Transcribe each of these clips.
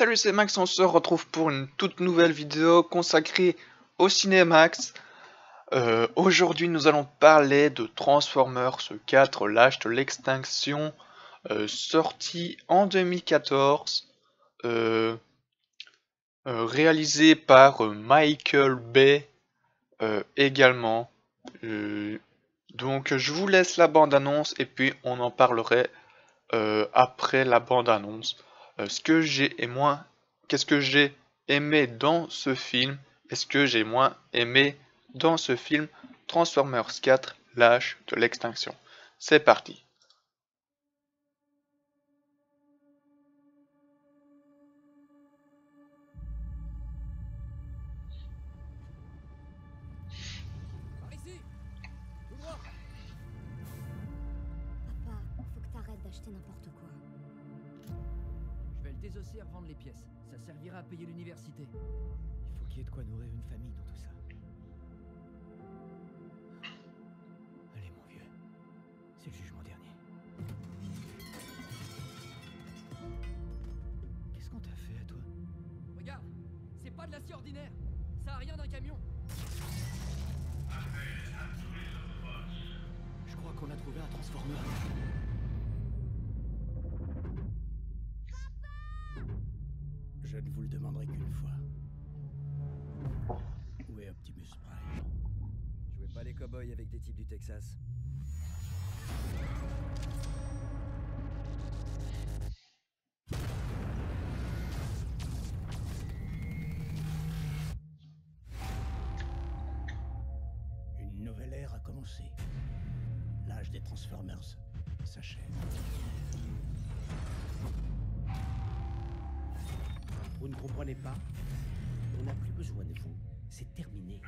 salut c'est Max, on se retrouve pour une toute nouvelle vidéo consacrée au Cinémax. Euh, aujourd'hui nous allons parler de Transformers 4, l'âge de l'extinction, euh, sorti en 2014, euh, réalisé par Michael Bay également. donc je vous laisse la bande annonce et puis on en parlerait après la bande annonce. Euh, ce que j'ai et moins, qu'est-ce que j'ai aimé dans ce film et ce que j'ai moins aimé dans ce film Transformers 4, l'âge de l'extinction. C'est parti Papa, faut que d'acheter n'importe quoi désosser à vendre les pièces. Ça servira à payer l'université. Il faut qu'il y ait de quoi nourrir une famille dans tout ça. Je ne vous le demanderai qu'une fois. Où est Optimus Prime Jouez pas les cow-boys avec des types du Texas. Une nouvelle ère a commencé. L'âge des Transformers s'achève. Vous ne comprenez pas On n'a plus besoin de vous. C'est terminé.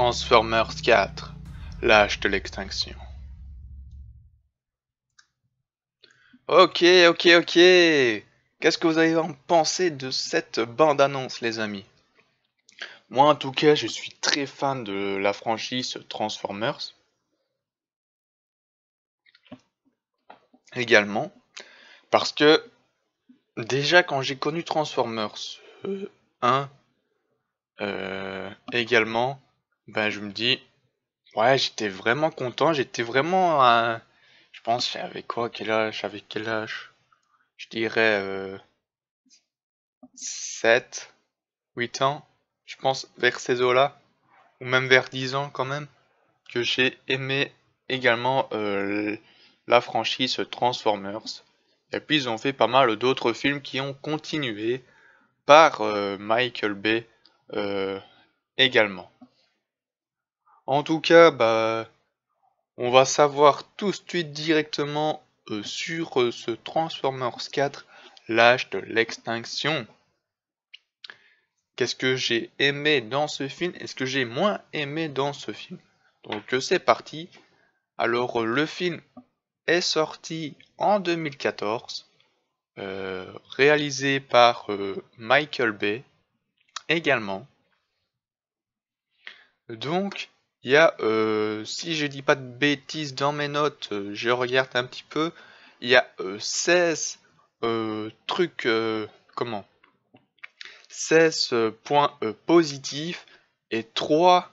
Transformers 4, l'âge de l'extinction. Ok, ok, ok. Qu'est-ce que vous avez en pensé de cette bande-annonce, les amis Moi, en tout cas, je suis très fan de la franchise Transformers. Également. Parce que, déjà, quand j'ai connu Transformers 1, euh, euh, également, ben je me dis, ouais, j'étais vraiment content, j'étais vraiment, je pense, avec quoi, quel âge, avec quel âge Je dirais euh, 7, 8 ans, je pense, vers ces eaux-là, ou même vers 10 ans quand même, que j'ai aimé également euh, la franchise Transformers. Et puis ils ont fait pas mal d'autres films qui ont continué par euh, Michael Bay euh, également. En tout cas, bah, on va savoir tout de suite directement euh, sur euh, ce Transformers 4, l'âge de l'extinction. Qu'est-ce que j'ai aimé dans ce film Est-ce que j'ai moins aimé dans ce film Donc c'est parti. Alors euh, le film est sorti en 2014, réalisé par Michael Bay également. Donc, il y a, euh, si je dis pas de bêtises dans mes notes, euh, je regarde un petit peu, il y a 16 euh, trucs, comment 16 points positifs et 3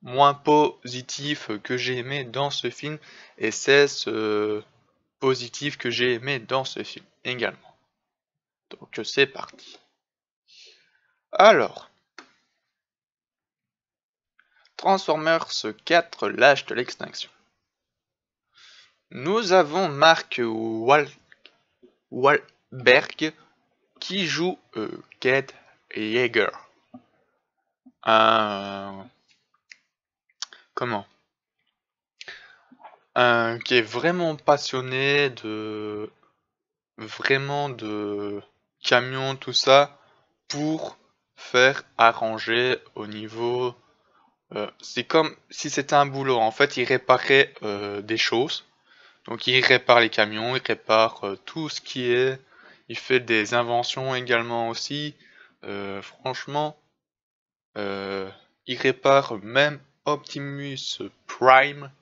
moins positifs que j'ai aimé dans ce film et 16 positifs que j'ai aimé dans ce film également. Donc c'est parti. Alors, Transformers 4, lâche de l'extinction. Nous avons Mark Walberg Wahlberg qui joue euh, Jaeger Comment un... Qui est vraiment passionné de... Vraiment de camions, tout ça, pour faire arranger au niveau euh, c'est comme si c'était un boulot. En fait, il réparait euh, des choses. Donc, il répare les camions, il répare euh, tout ce qui est. Il fait des inventions également aussi. franchement, il répare même Optimus Prime.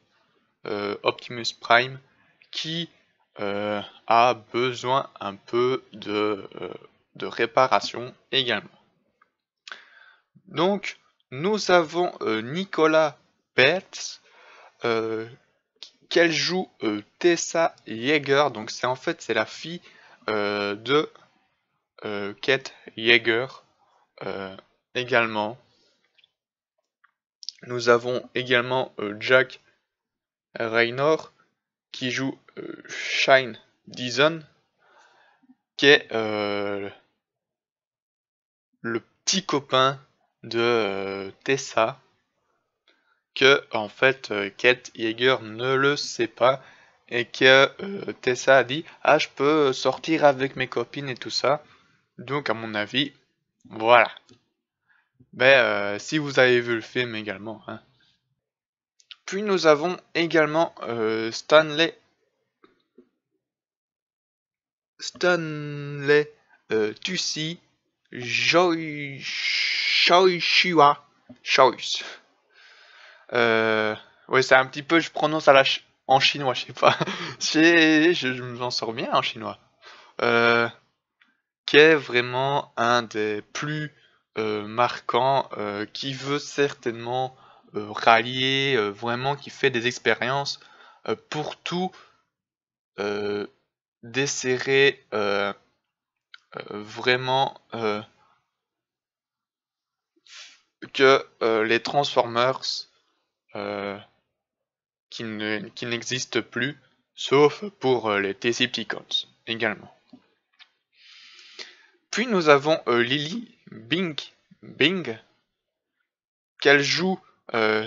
Optimus Prime qui a besoin un peu de, de réparation également. Donc, nous avons euh, Nicolas Pets, euh, qu'elle joue euh, Tessa Yeager, donc c'est en fait c'est la fille de Kate Yeager également. Nous avons également Jack Raynor qui joue Shine Dizon, qui est le petit copain de euh, Tessa que en fait euh, Kate Yeager ne le sait pas et que euh, Tessa a dit ah je peux sortir avec mes copines et tout ça donc à mon avis voilà mais ben, si vous avez vu le film également hein. puis nous avons également Stanley Stanley Tussie Joshua Choice. Euh, ouais, c'est un petit peu, je prononce à en chinois, je sais pas. je, m'en sors bien en chinois. qui euh, est vraiment un des plus euh, marquants, euh, qui veut certainement rallier, vraiment qui fait des expériences pour tout desserrer euh, vraiment euh, que euh, les Transformers qui n'existent plus, sauf pour les Tessipicons également. Puis nous avons Lily Bing Bing qu'elle joue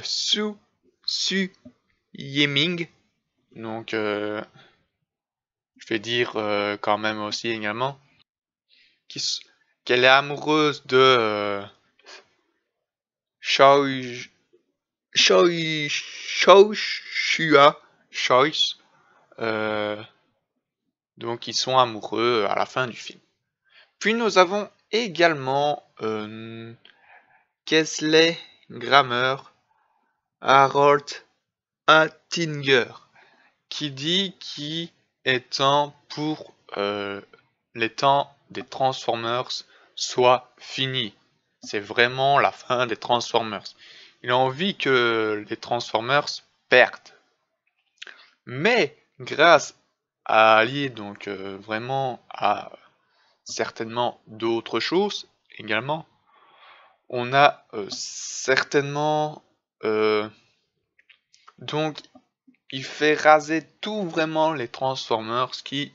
sous Su Su Donc je vais dire quand même aussi également qu'elle est amoureuse de euh, Choi Choi euh, donc ils sont amoureux à la fin du film. Puis nous avons également euh, Kesley Grammer, Harold Attinger, qui dit qu'il est temps pour euh, les temps des Transformers soit fini, C'est vraiment la fin des Transformers. Il a envie que les Transformers perdent. Mais grâce à allié donc euh, vraiment à certainement d'autres choses également, on a euh, certainement euh, donc il fait raser tout vraiment les Transformers qui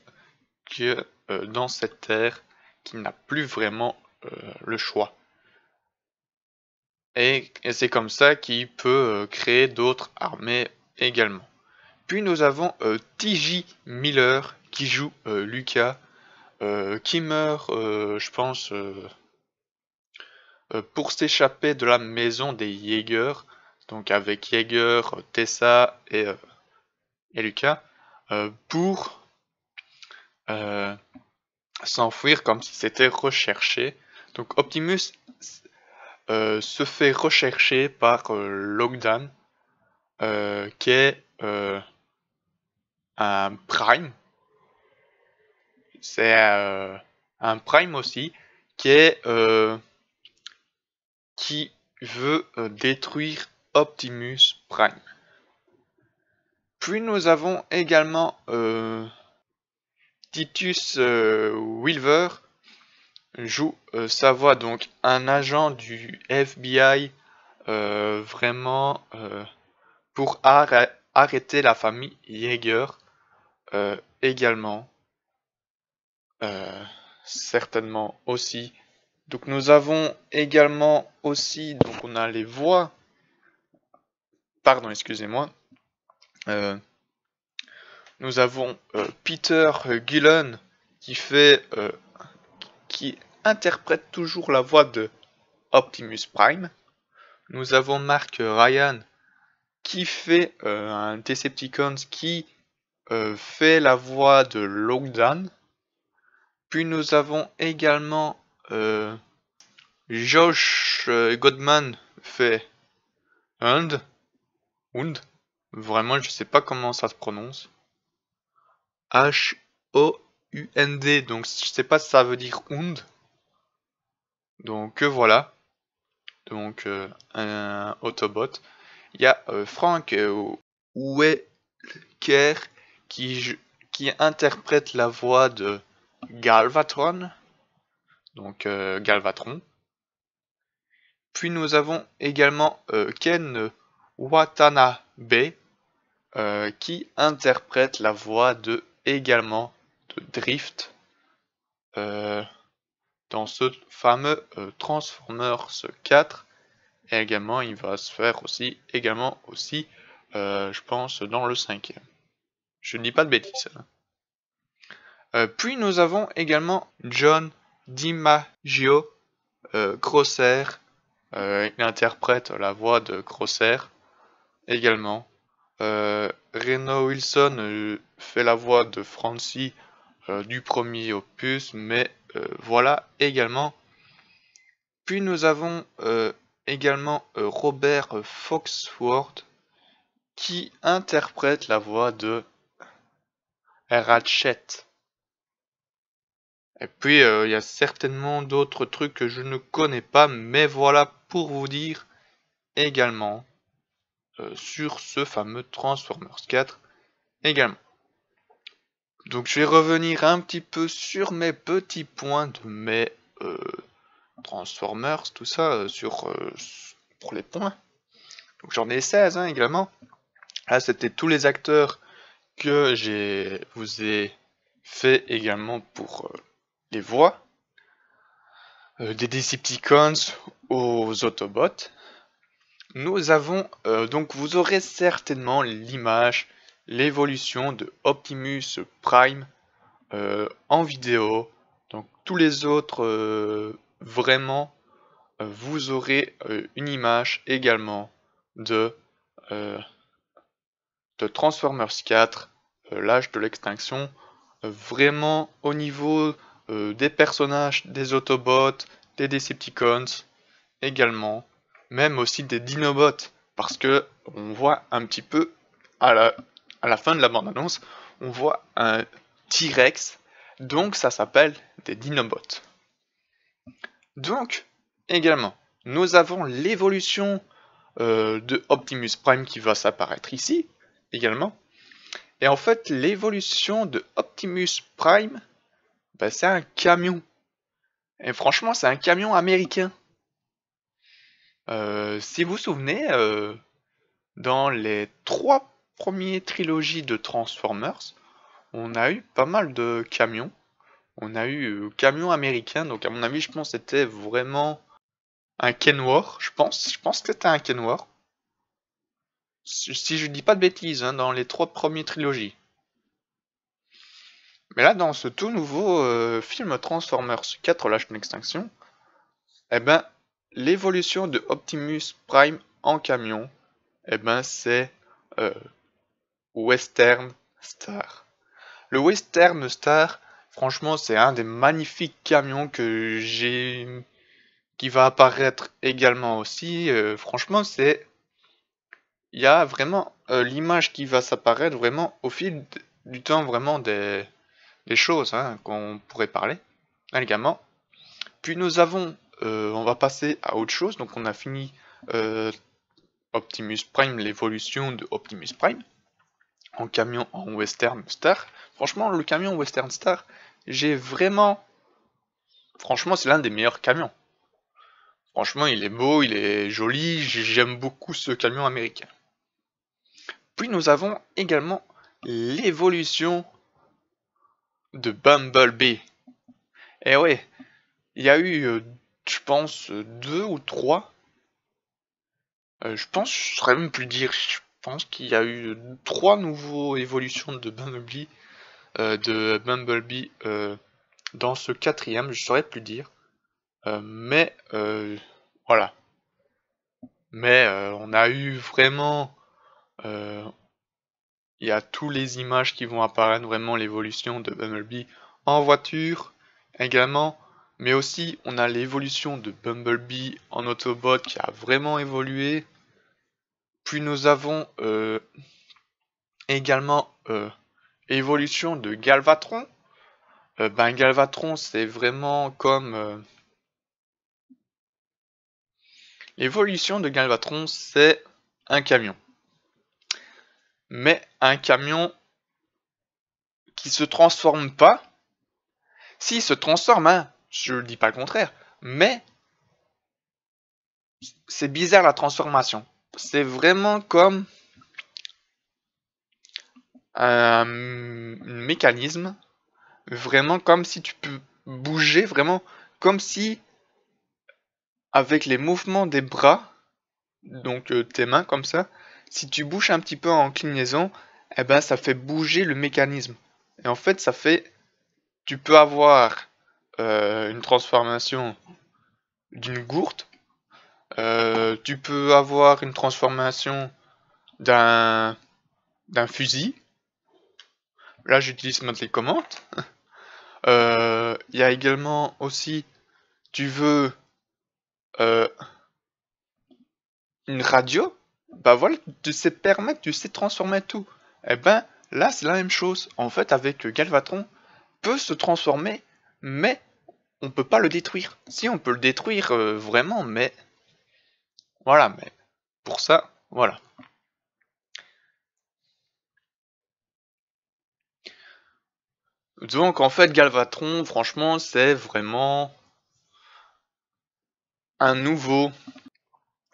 dans cette terre n'a plus vraiment euh, le choix. Et, c'est comme ça qu'il peut euh, créer d'autres armées également. Puis nous avons euh, TJ Miller qui joue Lucas, qui meurt, je pense, pour s'échapper de la maison des Jaeger. Donc avec Jaeger, Tessa et, et Lucas, pour s'enfuir comme si c'était recherché. Donc Optimus euh, se fait rechercher par euh, Lockdown euh, qui est un prime. C'est un prime aussi, qui est qui veut détruire Optimus Prime. Puis nous avons également Titus euh, Wilver joue euh, sa voix, donc un agent du FBI euh, vraiment pour arrêter la famille Jaeger également. certainement aussi. Donc nous avons également aussi, donc on a les voix, pardon, excusez-moi, euh, nous avons euh, Peter Gillen qui fait euh, qui interprète toujours la voix de Optimus Prime. Nous avons Mark Ryan qui fait euh, un Decepticons qui fait la voix de Lockdown. Puis nous avons également Josh Godman fait Hund. Und. Vraiment, je ne sais pas comment ça se prononce. H O U N D. Donc je sais pas si ça veut dire und. Donc euh, voilà. Donc euh, un Autobot. Il y a euh, Frank qui, qui interprète la voix de Galvatron. Donc Galvatron. Puis nous avons également Ken Watanabe qui interprète la voix de également de drift euh, dans ce fameux euh, Transformers 4. Et également, il va se faire aussi, également aussi, euh, je pense, dans le cinquième. Je ne dis pas de bêtises. Hein. puis nous avons également John DiMaggio Crosser. il interprète la voix de Crosser également euh, Wilson euh, fait la voix de Francie euh, du premier opus, mais euh, voilà également. Puis nous avons également Robert Foxworth qui interprète la voix de Ratchet. Et puis il y a certainement d'autres trucs que je ne connais pas, mais voilà pour vous dire également euh, sur ce fameux Transformers 4 également. Donc je vais revenir un petit peu sur mes petits points de mes euh, Transformers, tout ça, euh, sur pour les points. Donc j'en ai 16 hein, également. Là ah, c'était tous les acteurs que j'ai vous ai fait également pour les voix. des Decepticons aux Autobots nous avons euh, donc vous aurez certainement l'image, l'évolution de Optimus Prime euh, en vidéo. Donc tous les autres euh, vraiment vous aurez une image également de, de Transformers 4, l'âge de l'extinction. vraiment au niveau des personnages, des Autobots, des Decepticons également même aussi des Dinobots, parce que on voit un petit peu à la, fin de la bande-annonce, on voit un T-Rex, donc ça s'appelle des Dinobots. Donc, également, nous avons l'évolution euh, de Optimus Prime qui va s'apparaître ici, également. Et en fait, l'évolution de Optimus Prime, ben, c'est un camion. Et franchement, c'est un camion américain. Euh, si vous vous souvenez, euh, dans les trois premiers trilogies de Transformers, on a eu pas mal de camions. On a eu euh, camions américains, donc à mon avis, je pense que c'était vraiment un Kenworth. Je pense, je pense que c'était un Kenworth. Si je dis pas de bêtises, hein, dans les trois premiers trilogies. Mais là, dans ce tout nouveau film Transformers 4, Lâche Extinction, eh ben, l'évolution de Optimus Prime en camion, eh ben c'est euh, Western Star. Le Western Star, franchement, c'est un des magnifiques camions que j'ai qui va apparaître également aussi. Euh, franchement, c'est il y a vraiment euh, l'image qui va s'apparaître vraiment au fil du temps vraiment des, choses hein, qu'on pourrait parler également. Puis nous avons euh, on va passer à autre chose. Donc on a fini euh, Optimus Prime, l'évolution de Optimus Prime en camion en Western Star. Franchement, le camion Western Star, j'ai vraiment... Franchement, c'est l'un des meilleurs camions. Franchement, il est beau, il est joli, j'aime beaucoup ce camion américain. Puis nous avons également l'évolution de Bumblebee. Et eh ouais, il y a eu euh, je pense, euh, deux ou trois. Euh, je pense, je serais même plus dire, je pense qu'il y a eu trois nouveaux évolutions de Bumblebee, euh, de Bumblebee dans ce quatrième, je saurais plus dire. mais voilà. Mais on a eu vraiment, il y a tous les images qui vont apparaître vraiment l'évolution de Bumblebee en voiture, également mais aussi, on a l'évolution de Bumblebee en Autobot qui a vraiment évolué. Puis nous avons euh, également l'évolution euh, évolution de Galvatron. Euh, ben Galvatron, c'est vraiment comme... L'évolution de Galvatron, c'est un camion. Mais un camion qui se transforme pas. Si, se transforme, hein. Je ne dis pas le contraire. Mais c'est bizarre la transformation. C'est vraiment comme euh, un mécanisme, vraiment comme si tu peux bouger, vraiment comme si avec les mouvements des bras, donc euh, tes mains comme ça, si tu bouges un petit peu en inclinaison, eh ben ça fait bouger le mécanisme. Et en fait, ça fait, tu peux avoir euh, une transformation d'une gourde. Euh, tu peux avoir une transformation d'un d'un fusil. Là, j'utilise les commandes, euh, Il y a également aussi, tu veux une radio. Bah voilà, tu sais permettre, tu sais transformer tout. Et eh ben là, c'est la même chose. En fait, avec Galvatron, peut se transformer, mais on peut pas le détruire. Si on peut le détruire euh, vraiment, mais voilà, mais pour ça, voilà. Donc en fait Galvatron, franchement, c'est vraiment un nouveau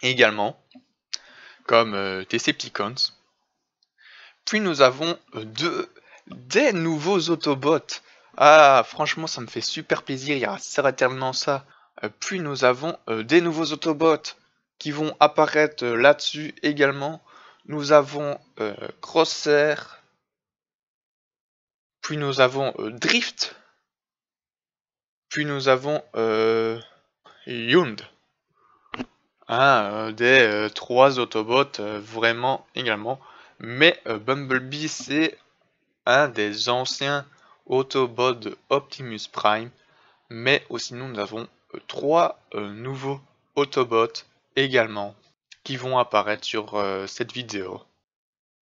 également, comme euh, Decepticons. Puis nous avons euh, deux, des nouveaux Autobots ah, franchement, ça me fait super plaisir, il y aura certainement ça. Euh, puis nous avons euh, des nouveaux Autobots qui vont apparaître euh, là-dessus également. Nous avons Crosser Puis nous avons Drift. Puis nous avons Yund. Ah, un des trois Autobots vraiment également. Mais Bumblebee, c'est un des anciens Autobot Optimus Prime, mais aussi nous avons euh, trois euh, nouveaux Autobots également qui vont apparaître sur euh, cette vidéo.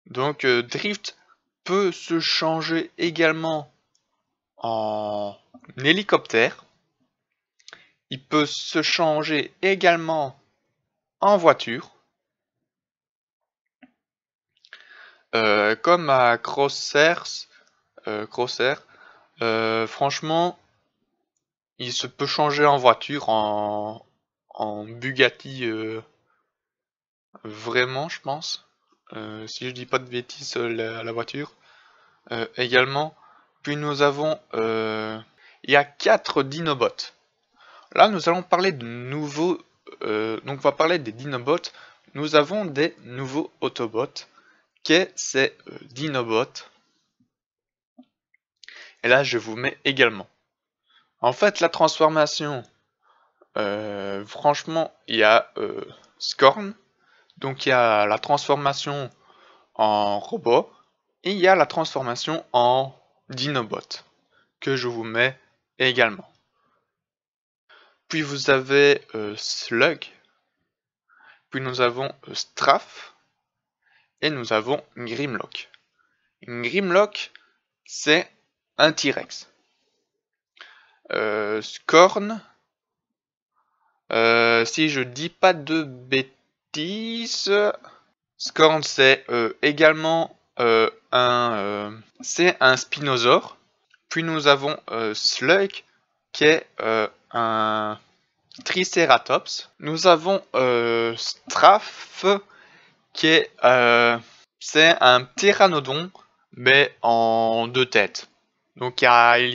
Donc Drift peut se changer également en hélicoptère. Il peut se changer également en voiture. comme à Crosshairs, euh, franchement, il se peut changer en voiture, en, Bugatti, euh, vraiment, je pense. Euh, si je dis pas de bêtises, la, la voiture. également, puis nous avons... il y a 4 Dinobots. Là, nous allons parler de nouveaux... donc, on va parler des Dinobots. Nous avons des nouveaux Autobots. Qu'est ces Dinobots et là, je vous mets également. En fait, la transformation, euh, franchement, il y a euh, Scorn. Donc, il y a la transformation en robot. Et il y a la transformation en Dinobot. Que je vous mets également. Puis vous avez euh, Slug. Puis nous avons Straff. Et nous avons Grimlock. Grimlock, c'est un T-Rex. Euh, Scorn. Euh, si je dis pas de bêtises, Scorn c'est euh, également un, c'est un Puis nous avons Slug qui est un Triceratops. Nous avons Straf qui est c'est un Tyrannodon mais en deux têtes. Donc il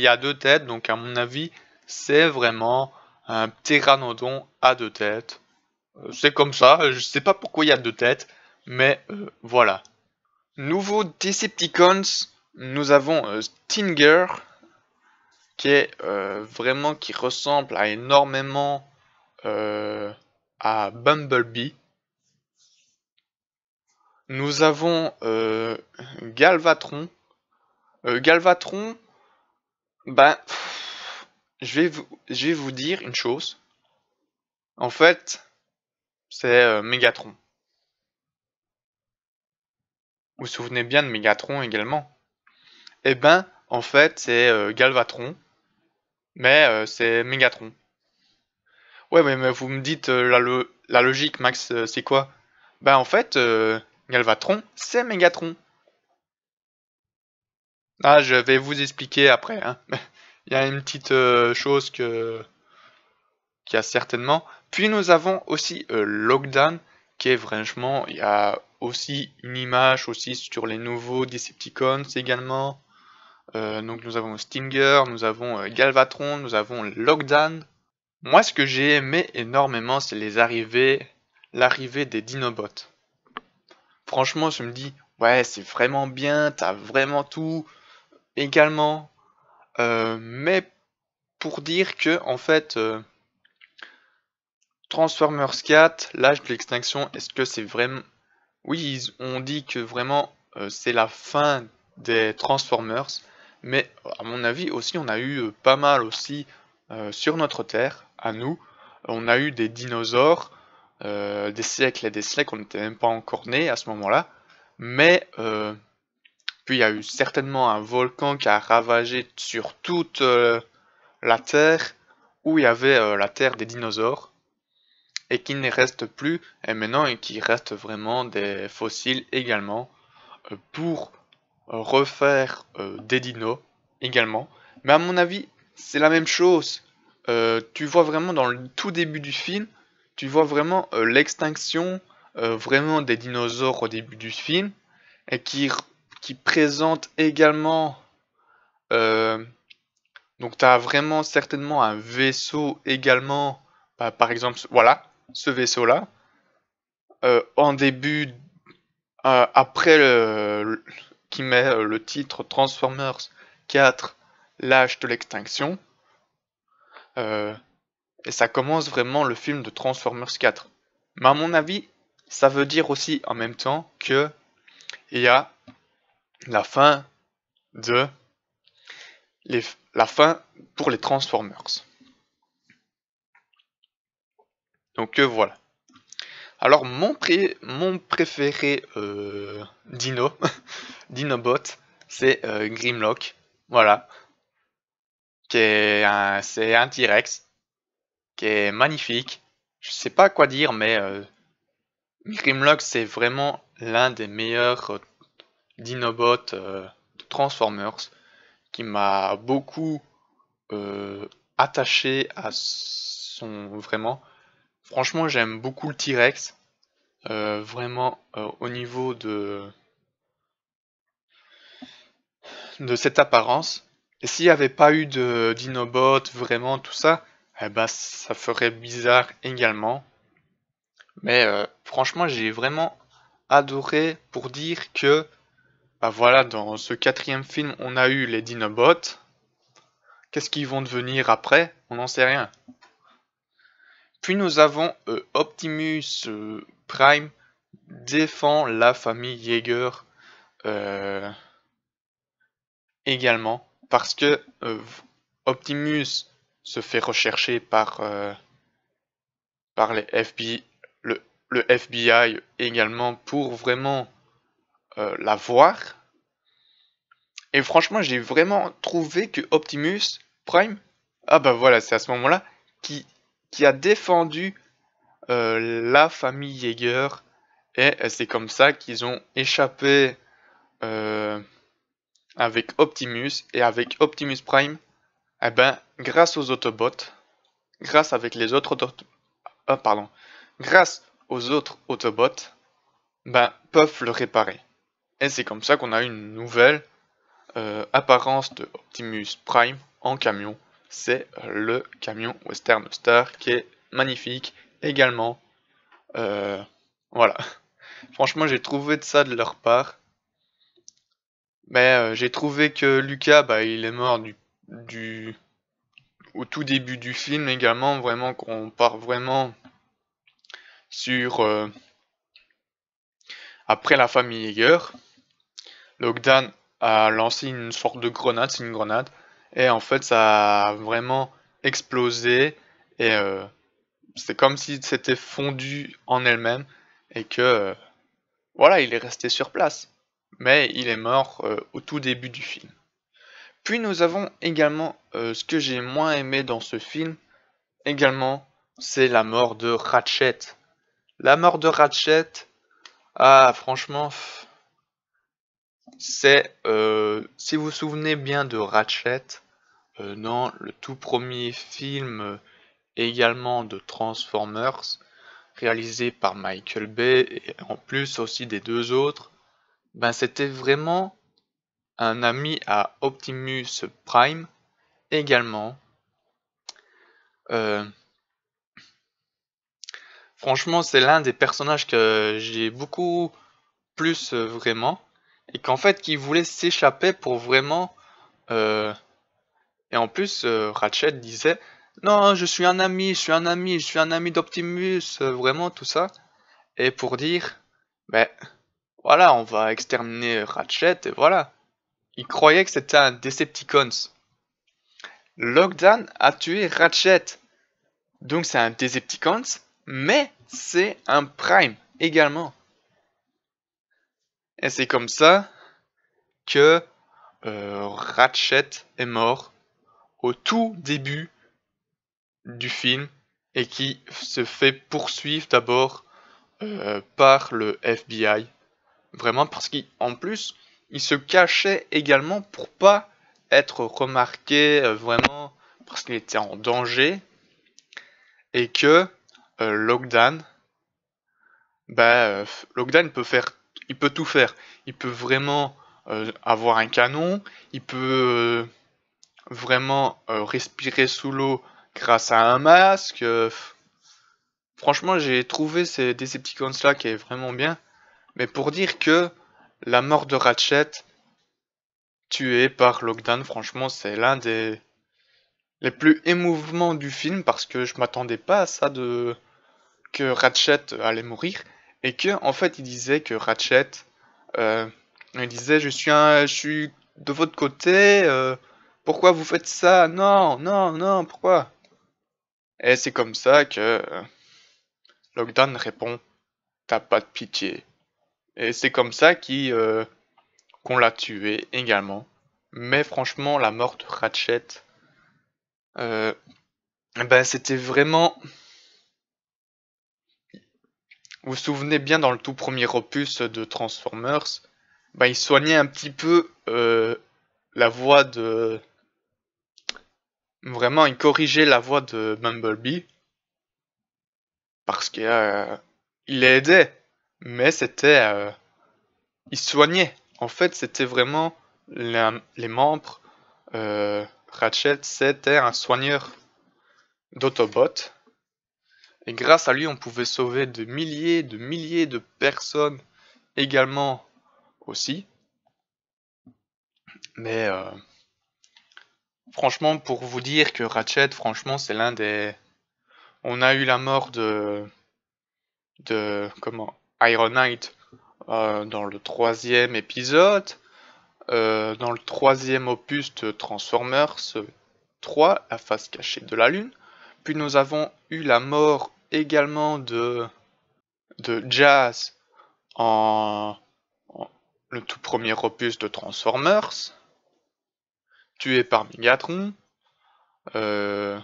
y, a, deux têtes, donc à mon avis, c'est vraiment un pteranodon à deux têtes. Euh, c'est comme ça, je sais pas pourquoi il y a deux têtes, mais euh, voilà. Nouveau Decepticons, nous avons euh, Stinger, qui est vraiment, qui ressemble énormément à Bumblebee. Nous avons Galvatron. Galvatron, ben, je vais vous, je vais vous dire une chose. En fait, c'est euh, Mégatron. Vous vous souvenez bien de Mégatron également Eh ben, en fait, c'est euh, Galvatron, mais euh, c'est Mégatron. Ouais, mais, vous me dites la, la, logique, Max, c'est quoi Ben, en fait, Galvatron, c'est Mégatron. Ah, je vais vous expliquer après. Hein. Il y a une petite euh, chose que qu'il y a certainement. Puis nous avons aussi euh, Lockdown, qui est franchement, il y a aussi une image aussi sur les nouveaux Decepticons également. Euh, donc nous avons Stinger, nous avons Galvatron, nous avons Lockdown. Moi, ce que j'ai aimé énormément, c'est les arrivées, l'arrivée des Dinobots. Franchement, je me dis, ouais, c'est vraiment bien, t'as vraiment tout, également, euh, mais pour dire que en fait euh, Transformers 4, l'âge de l'extinction, est-ce que c'est vraiment... Oui, on dit que vraiment euh, c'est la fin des Transformers, mais à mon avis aussi on a eu pas mal aussi sur notre Terre, à nous, on a eu des dinosaures, des siècles et des siècles, on n'était même pas encore nés à ce moment-là, mais puis il y a eu certainement un volcan qui a ravagé sur toute euh, la Terre où il y avait euh, la Terre des dinosaures et qui ne reste plus et maintenant et qui reste vraiment des fossiles également euh, pour refaire des dinos également. Mais à mon avis, c'est la même chose. tu vois vraiment dans le tout début du film, tu vois vraiment l'extinction vraiment des dinosaures au début du film et qui qui présente également... Euh, donc tu as vraiment certainement un vaisseau également, bah, par exemple, voilà, ce vaisseau-là, euh, en début, euh, après le, qui met le titre Transformers 4, l'âge de l'extinction, et ça commence vraiment le film de Transformers 4. Mais à mon avis, ça veut dire aussi en même temps que il y a la fin de les, la fin pour les Transformers. Donc euh, voilà. Alors mon, mon préféré euh, dino Dino, Dinobot, c'est euh, Grimlock. Voilà. C'est un, un T-Rex qui est magnifique. Je sais pas quoi dire, mais Grimlock c'est vraiment l'un des meilleurs d'Inobot euh, Transformers qui m'a beaucoup euh, attaché à son vraiment. Franchement, j'aime beaucoup le T-Rex. Euh, vraiment au niveau de de cette apparence. Et s'il n'y avait pas eu de d'Inobot, vraiment tout ça, eh ben ça ferait bizarre également. Mais franchement, j'ai vraiment adoré pour dire que bah voilà, dans ce quatrième film, on a eu les Dinobots. Qu'est-ce qu'ils vont devenir après On n'en sait rien. Puis nous avons euh, Optimus euh, Prime défend la famille Jaeger euh, également parce que Optimus se fait rechercher par, par les FBI, le FBI également pour vraiment euh, la voir. Et franchement, j'ai vraiment trouvé que Optimus Prime, ah bah voilà, c'est à ce moment-là, qui, qui a défendu euh, la famille Jaeger. Et c'est comme ça qu'ils ont échappé euh, avec Optimus. Et avec Optimus Prime, eh ben, grâce aux Autobots, grâce avec les autres Autobots, Ah pardon, grâce aux autres Autobots, ben, peuvent le réparer. Et c'est comme ça qu'on a une nouvelle euh, apparence de Optimus Prime en camion. C'est le camion Western Star qui est magnifique également. Euh, voilà. Franchement, j'ai trouvé de ça de leur part. Mais euh, j'ai trouvé que Lucas, bah, il est mort du, du, au tout début du film également. Vraiment, qu'on part vraiment sur. après la famille Yeager. Donc a lancé une sorte de grenade, c'est une grenade, et en fait ça a vraiment explosé et euh, c'est comme si c'était fondu en elle-même et que euh, voilà, il est resté sur place, mais il est mort euh, au tout début du film. Puis nous avons également ce que j'ai moins aimé dans ce film, également, c'est la mort de Ratchet. La mort de Ratchet, ah franchement, c'est, euh, si vous vous souvenez bien de Ratchet, euh, dans le tout premier film euh, également de Transformers, réalisé par Michael Bay, et en plus aussi des deux autres, ben c'était vraiment un ami à Optimus Prime également. franchement, c'est l'un des personnages que j'ai beaucoup plus vraiment et qu'en fait qu'il voulait s'échapper pour vraiment euh, et en plus euh, Ratchet disait non je suis un ami je suis un ami je suis un ami d'Optimus euh, vraiment tout ça et pour dire ben voilà on va exterminer Ratchet et voilà il croyait que c'était un Decepticons Lockdown a tué Ratchet donc c'est un Decepticons mais c'est un Prime également et c'est comme ça que euh, Ratchet est mort au tout début du film et qui se fait poursuivre d'abord euh, par le FBI. Vraiment parce qu'en plus, il se cachait également pour pas être remarqué euh, vraiment parce qu'il était en danger et que Logdan bah, Logdan peut faire il peut tout faire. Il peut vraiment euh, avoir un canon, il peut euh, vraiment euh, respirer sous l'eau grâce à un masque. franchement, j'ai trouvé ces Decepticons là qui est vraiment bien. Mais pour dire que la mort de Ratchet tuée par Lockdown, franchement, c'est l'un des les plus émouvants du film parce que je m'attendais pas à ça de que Ratchet allait mourir et que en fait il disait que Ratchet euh, il disait je suis je suis de votre côté euh, pourquoi vous faites ça non non non pourquoi et c'est comme ça que euh, Lockdown répond t'as pas de pitié et c'est comme ça qu'on l'a tué également mais franchement la mort de Ratchet ben c'était vraiment vous vous souvenez bien dans le tout premier opus de Transformers, bah, il soignait un petit peu euh, la voix de. Vraiment, il corrigeait la voix de Bumblebee. Parce qu'il euh, il l'aidait. Mais c'était. Euh, il soignait. En fait, c'était vraiment les membres. Ratchet, c'était un soigneur d'Autobot. Et grâce à lui, on pouvait sauver de milliers, de milliers de personnes également aussi. Mais euh, franchement, pour vous dire que Ratchet, franchement, c'est l'un des. On a eu la mort de de comment Iron Knight euh, dans le troisième épisode, euh, dans le troisième opus de Transformers 3, la face cachée de la lune. Puis nous avons eu la mort également de, de jazz en, le tout premier opus de Transformers, tué par Megatron. Euh,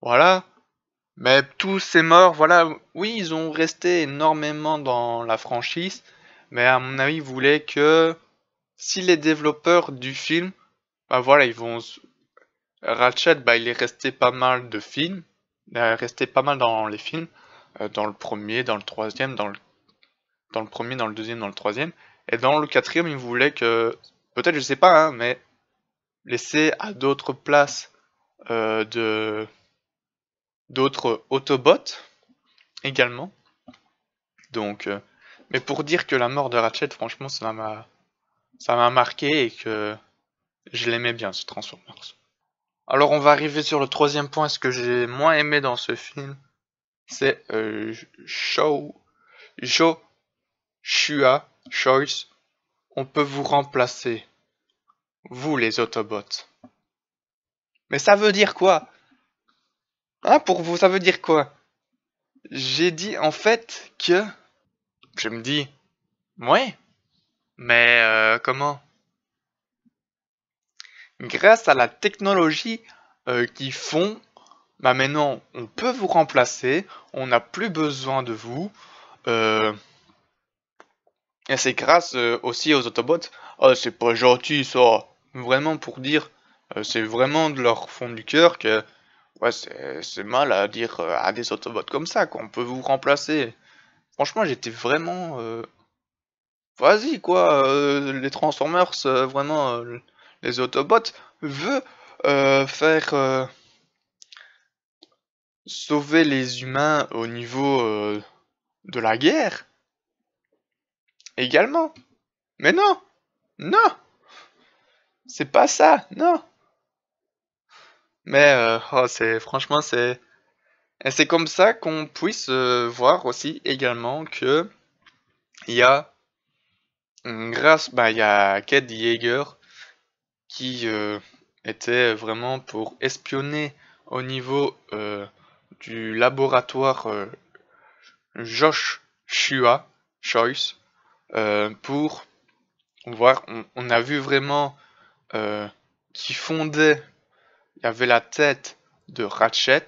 voilà. Mais tous ces morts, voilà, oui, ils ont resté énormément dans la franchise, mais à mon avis, ils voulaient que si les développeurs du film, bah voilà, ils vont. Ratchet, bah, il est resté pas mal de films, resté pas mal dans les films, euh, dans le premier, dans le troisième, dans le, dans le premier, dans le deuxième, dans le troisième. Et dans le quatrième, il voulait que, peut-être je sais pas, hein, mais laisser à d'autres places euh, de d'autres Autobots également. Donc, euh, mais pour dire que la mort de Ratchet, franchement, ça m'a ça m'a marqué et que je l'aimais bien ce Transformers. Alors on va arriver sur le troisième point, ce que j'ai moins aimé dans ce film, c'est euh, show, Jo, Shua, Choice. On peut vous remplacer, vous les Autobots. Mais ça veut dire quoi Hein, pour vous, ça veut dire quoi J'ai dit en fait que... Je me dis, ouais, mais euh, comment grâce à la technologie euh, qui font, bah maintenant on peut vous remplacer, on n'a plus besoin de vous. Euh, et c'est grâce euh, aussi aux Autobots. Oh, c'est pas gentil ça. Vraiment pour dire, c'est vraiment de leur fond du cœur que ouais, c'est mal à dire à des Autobots comme ça qu'on peut vous remplacer. Franchement, j'étais vraiment. Vas-y quoi, les Transformers, vraiment les Autobots, veut euh, faire euh, sauver les humains au niveau euh, de la guerre également. Mais non, non, c'est pas ça, non. Mais oh, c'est franchement c'est c'est comme ça qu'on puisse voir aussi également que il y a grâce bah il y a Kate Jaeger qui euh, était vraiment pour espionner au niveau euh, du laboratoire euh, Josh Shua, Choice, pour voir, on, a vu vraiment qui fondait, il y avait la tête de Ratchet,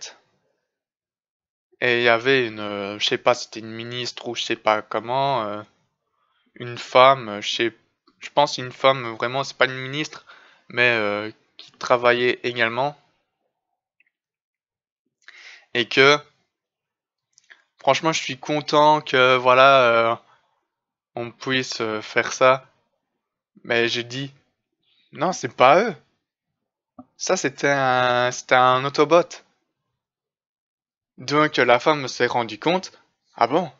et il y avait une, je sais pas, c'était une ministre ou je sais pas comment, une femme, je pense une femme, vraiment, c'est pas une ministre, mais euh, qui travaillait également. Et que, franchement, je suis content que, voilà, euh, on puisse euh, faire ça. Mais j'ai dit. non, c'est pas eux. Ça, c'était un, c'était un Autobot. Donc, la femme s'est rendu compte. Ah bon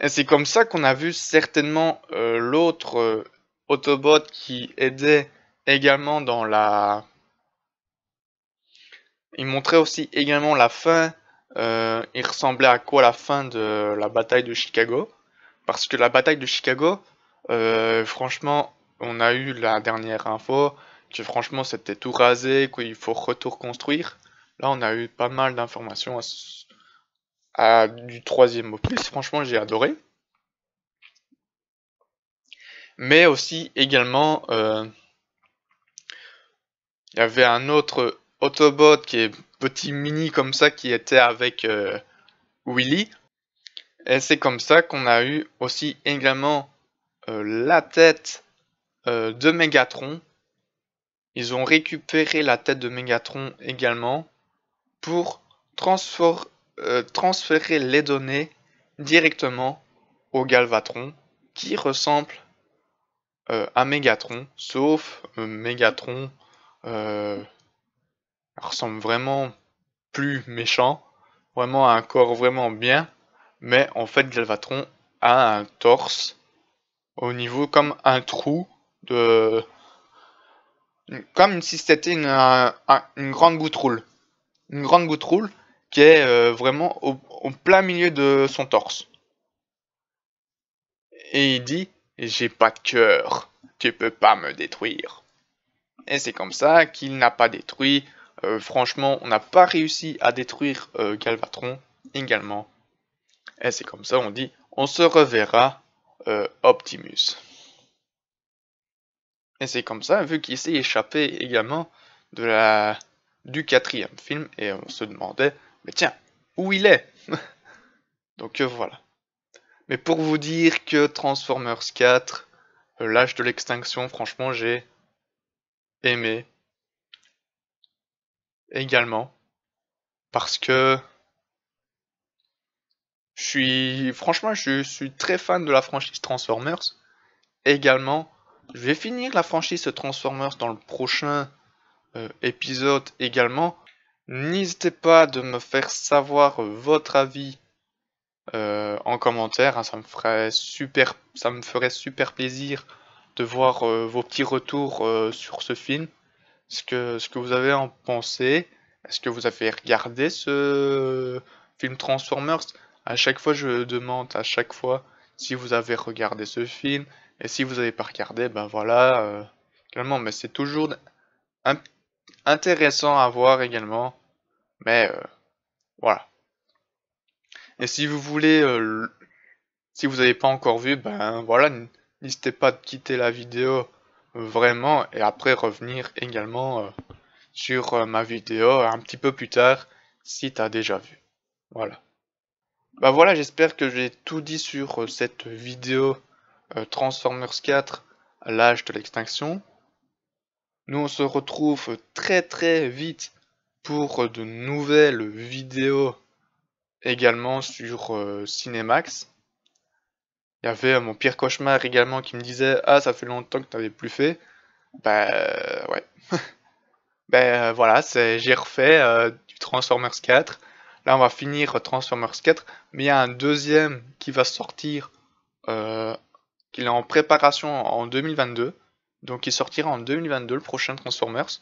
Et c'est comme ça qu'on a vu certainement l'autre Autobot qui aidait également dans la... Il montrait aussi également la fin. Euh, il ressemblait à quoi la fin de la bataille de Chicago Parce que la bataille de Chicago, euh, franchement, on a eu la dernière info que franchement c'était tout rasé, qu'il faut retour construire. Là, on a eu pas mal d'informations du troisième opus. Franchement, j'ai adoré mais aussi également euh, il y avait un autre Autobot qui est petit mini comme ça qui était avec euh, Willy. Et c'est comme ça qu'on a eu aussi également euh, la tête de Megatron. Ils ont récupéré la tête de Megatron également pour transférer les données directement au Galvatron qui ressemble un euh, Megatron, sauf euh, Megatron euh, ressemble vraiment plus méchant, vraiment à un corps vraiment bien, mais en fait Galvatron a un torse au niveau comme un trou de comme si c'était une, une, goutte grande Une grande roule qui est vraiment au, plein milieu de son torse. Et il dit j'ai pas de cœur, tu peux pas me détruire. Et c'est comme ça qu'il n'a pas détruit. Euh, franchement, on n'a pas réussi à détruire euh, Galvatron également. Et c'est comme ça on dit, on se reverra euh, Optimus. Et c'est comme ça, vu qu'il s'est échappé également de la... du quatrième film, et on se demandait, mais tiens, où il est Donc voilà. Mais pour vous dire que Transformers 4, l'âge de l'extinction, franchement, j'ai aimé. Également. Parce que je suis, franchement, je suis très fan de la franchise Transformers. Également, je vais finir la franchise Transformers dans le prochain euh, épisode également. N'hésitez pas de me faire savoir euh, votre avis euh, en commentaire. Hein, ça, me ferait super, ça me ferait super plaisir de voir euh, vos petits retours euh, sur ce film. Ce que, ce que vous avez en pensé. Est-ce que vous avez regardé ce film Transformers À chaque fois, je demande à chaque fois si vous avez regardé ce film. Et si vous n'avez pas regardé, ben voilà. également, mais c'est toujours intéressant à voir également. Mais voilà. Et si vous voulez, euh, si vous n'avez pas encore vu, ben voilà, n'hésitez pas à quitter la vidéo euh, vraiment et après revenir également euh, sur ma vidéo un petit peu plus tard si tu as déjà vu. Voilà. Ben voilà, j'espère que j'ai tout dit sur cette vidéo Transformers 4, l'âge de l'extinction. Nous on se retrouve très très vite pour de nouvelles vidéos également sur euh, Cinemax. Il y avait euh, mon pire cauchemar également qui me disait Ah, ça fait longtemps que tu n'avais plus fait. Bah, euh, ouais. ben voilà, j'ai refait du Transformers 4. Là, on va finir Transformers 4, mais il y a un deuxième qui va sortir, euh, qui est en préparation en 2022. Donc, il sortira en 2022, le prochain Transformers.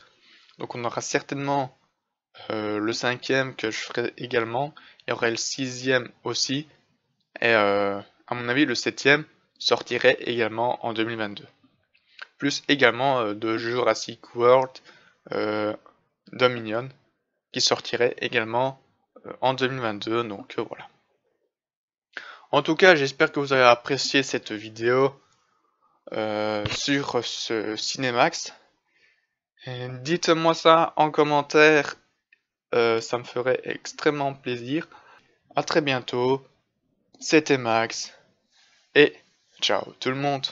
Donc, on aura certainement euh, le cinquième que je ferai également, il y aurait le sixième aussi, et euh, à mon avis le septième sortirait également en 2022. Plus également euh, de Jurassic World Dominion qui sortirait également en 2022, donc voilà. En tout cas, j'espère que vous avez apprécié cette vidéo sur ce Cinemax. Dites-moi ça en commentaire euh, ça me ferait extrêmement plaisir. À très bientôt, c'était Max, et ciao tout le monde